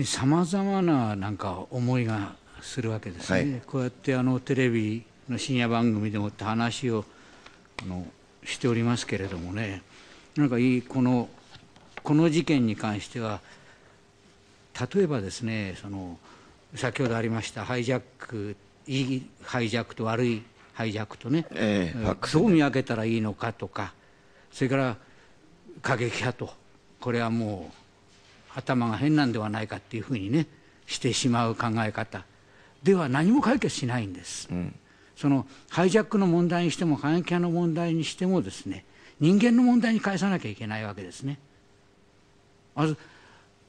にさまざまななんか思いがするわけですね、はい、こうやってあのテレビの深夜番組でもって話をあのしておりますけれどもねなんかいいこのこの事件に関しては例えばですねその先ほどありましたハイジャックいいハイジャックと悪いハイジャックとね、えー、どう見分けたらいいのかとかそれから過激派とこれはもう頭が変なんではないかっていうふうにねしてしまう考え方では何も解決しないんです、うん、そのハイジャックの問題にしても過激派の問題にしてもですね人間の問題に返さなきゃいけないわけですねず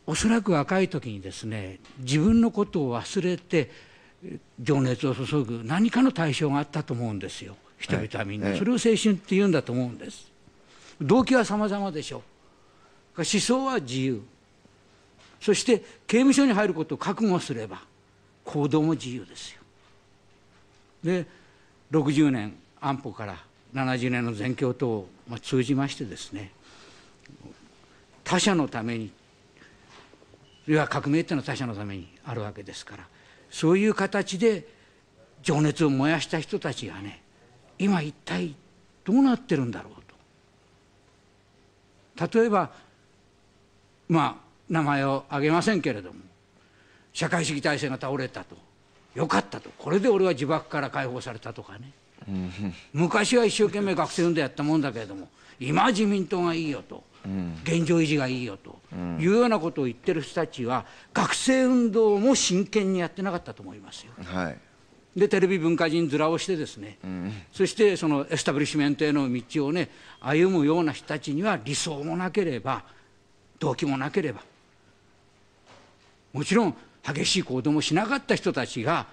おそらく若い時にですね自分のことを忘れて情熱を注ぐ何かの対象があったと思うんですよ人々はみんな、それを青春って言うんだと思うんです動機は様々でしょう思想は自由そして刑務所に入ることを覚悟すれば行動も自由ですよで60年安保から70年の全共闘を通じましてですね他者のためにいわ革命っていうのは他者のためにあるわけですからそういう形で情熱を燃やした人たちがね今一体どうなってるんだろうと例えばまあ名前を挙げませんけれども社会主義体制が倒れたとよかったとこれで俺は自爆から解放されたとかね昔は一生懸命学生運動やったもんだけれども今自民党がいいよと、うん、現状維持がいいよと、うん、いうようなことを言ってる人たちは学生運動も真剣にやってなかったと思いますよ。はい、でテレビ文化人面をしてですね、うん、そしてそのエスタブリッシュメントへの道をね歩むような人たちには理想もなければ動機もなければもちろん激しい行動もしなかった人たちが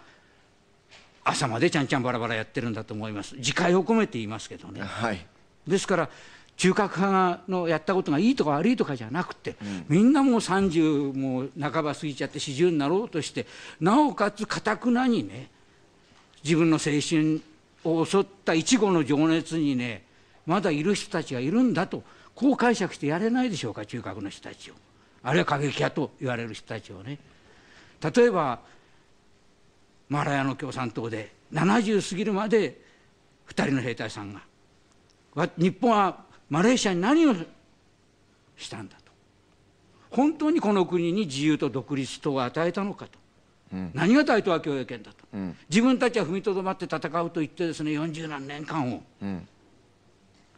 朝までちゃんちゃんバラバラやってるんだと思います自戒を込めて言いますけどね、はい、ですから中核派のやったことがいいとか悪いとかじゃなくて、うん、みんなもう30もう半ば過ぎちゃって40になろうとしてなおかつかたくなにね自分の青春を襲った一語の情熱にねまだいる人たちがいるんだとこう解釈してやれないでしょうか中核の人たちを。あるいは過激派と言われる人たちをね例えばマラヤの共産党で70過ぎるまで2人の兵隊さんが日本はマレーシアに何をしたんだと本当にこの国に自由と独立とを与えたのかと、うん、何が大東亜共栄圏だと、うん、自分たちは踏みとどまって戦うと言ってですね40何年間を、うん、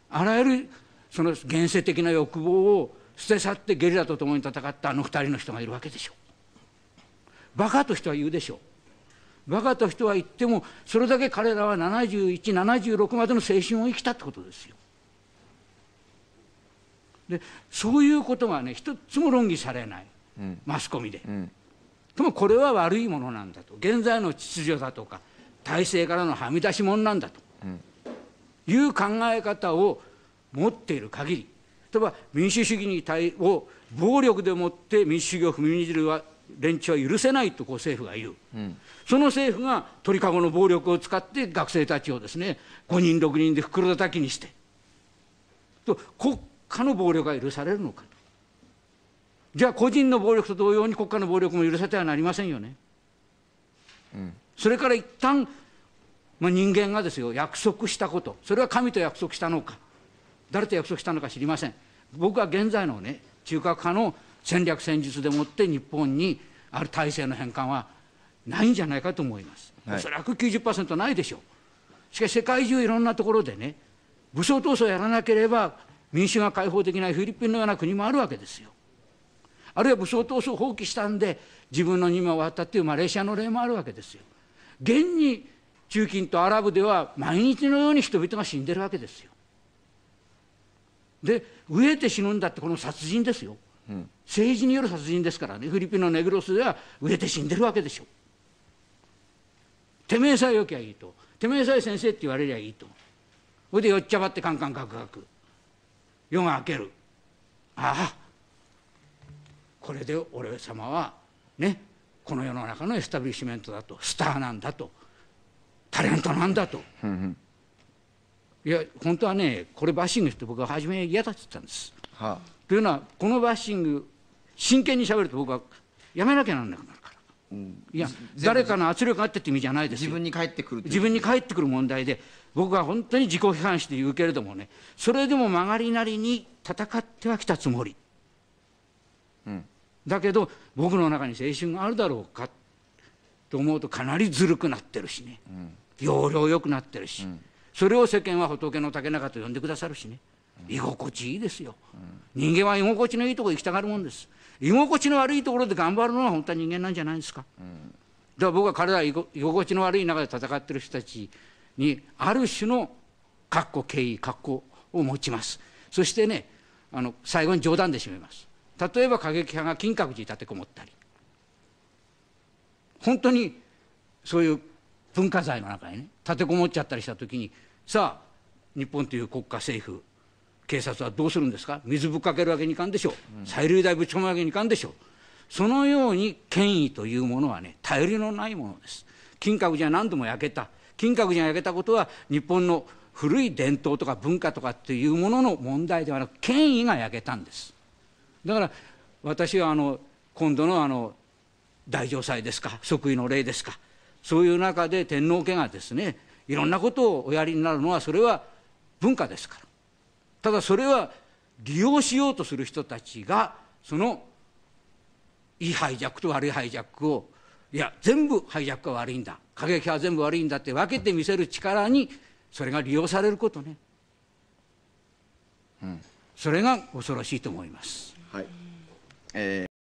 あらゆるその現世的な欲望を捨て去ってゲリラと共に戦ったあの2人の人がいるわけでしょうバカと人は言うでしょうバカと人は言ってもそれだけ彼らは7176までの青春を生きたってことですよでそういうことがね一つも論議されない、うん、マスコミで、うん、でもこれは悪いものなんだと現在の秩序だとか体制からのはみ出し者なんだと、うん、いう考え方を持っている限り例えば民主主義に対を暴力でもって民主主義を踏みにじるは連中は許せないとこう政府が言う、うん、その政府が鳥籠の暴力を使って学生たちをですね5人6人で袋叩きにしてと国家の暴力が許されるのかじゃあ個人の暴力と同様に国家の暴力も許せてはなりませんよね、うん、それから一旦、まあ、人間がですよ約束したことそれは神と約束したのか誰と約束したのか知りません僕は現在のね中核派の戦略戦術でもって日本にある体制の返還はないんじゃないかと思います、はい、おそらく90%ないでしょうしかし世界中いろんなところでね武装闘争をやらなければ民主が解放できないフィリピンのような国もあるわけですよあるいは武装闘争を放棄したんで自分の任務を終わったっていうマレーシアの例もあるわけですよ現に中近とアラブでは毎日のように人々が死んでるわけですよで飢えて死ぬんだってこの殺人ですよ、うん、政治による殺人ですからねフィリピンのネグロスでは飢えて死んでるわけでしょてめえさえよきゃいいとてめえさえ先生って言われりゃいいとそれでよっちゃばってカンカンカクカク夜が明けるああこれで俺様はねこの世の中のエスタブリッシュメントだとスターなんだとタレントなんだと。うんいや、本当はね、これバッシングして僕は初め嫌だって言ったんです。はあ、というのは、このバッシング、真剣にしゃべると僕はやめなきゃなんなくなるから。うん、いや誰かの圧力があってって意味じゃないです自分に返ってくる自分に返ってくる問題で僕は本当に自己批判して言うけれどもねそれでも曲がりなりに戦ってはきたつもり、うん、だけど僕の中に青春があるだろうかと思うとかなりずるくなってるしね、うん、要領よくなってるし、うんそれを世間は仏の竹中と呼んでくださるしね居心地いいですよ、人間は居心地のいいところ行きたがるもんです居心地の悪いところで頑張るのは本当は人間なんじゃないですか、だから僕は彼ら居心地の悪い中で戦ってる人たちにある種の格好敬意格好を持ちますそしてねあの最後に冗談で締めます例えば過激派が金閣寺に立てこもったり本当にそういう文化財の中にね立てこもっちゃったりした時にさあ日本という国家政府警察はどうするんですか水ぶっかけるわけにいかんでしょう催涙弾ぶち込むわけにいかんでしょうそのように権威というものはね頼りのないものです金閣寺は何度も焼けた金閣寺が焼けたことは日本の古い伝統とか文化とかっていうものの問題ではなく権威が焼けたんですだから私はあの今度のあの大城祭ですか即位の礼ですかそういう中で天皇家がですねいろんなことをおやりになるのはそれは文化ですからただそれは利用しようとする人たちがそのいいハイジャックと悪いハイジャックをいや全部ハイジャックは悪いんだ過激派は全部悪いんだって分けて見せる力にそれが利用されることね、うん、それが恐ろしいと思います。はいえー